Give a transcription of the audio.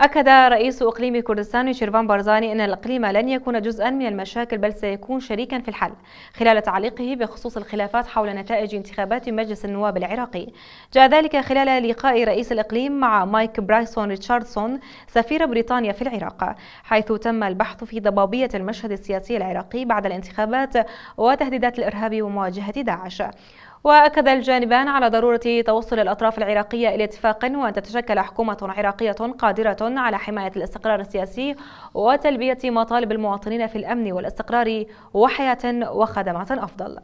أكد رئيس إقليم كردستان شيرفان بارزاني أن الإقليم لن يكون جزءا من المشاكل بل سيكون شريكا في الحل خلال تعليقه بخصوص الخلافات حول نتائج انتخابات مجلس النواب العراقي جاء ذلك خلال لقاء رئيس الإقليم مع مايك برايسون ريتشاردسون سفير بريطانيا في العراق حيث تم البحث في ضبابية المشهد السياسي العراقي بعد الانتخابات وتهديدات الإرهاب ومواجهة داعش وأكد الجانبان على ضرورة توصل الأطراف العراقية إلى اتفاق وأن تتشكل حكومة عراقية قادرة على حماية الاستقرار السياسي وتلبية مطالب المواطنين في الأمن والاستقرار وحياة وخدمات أفضل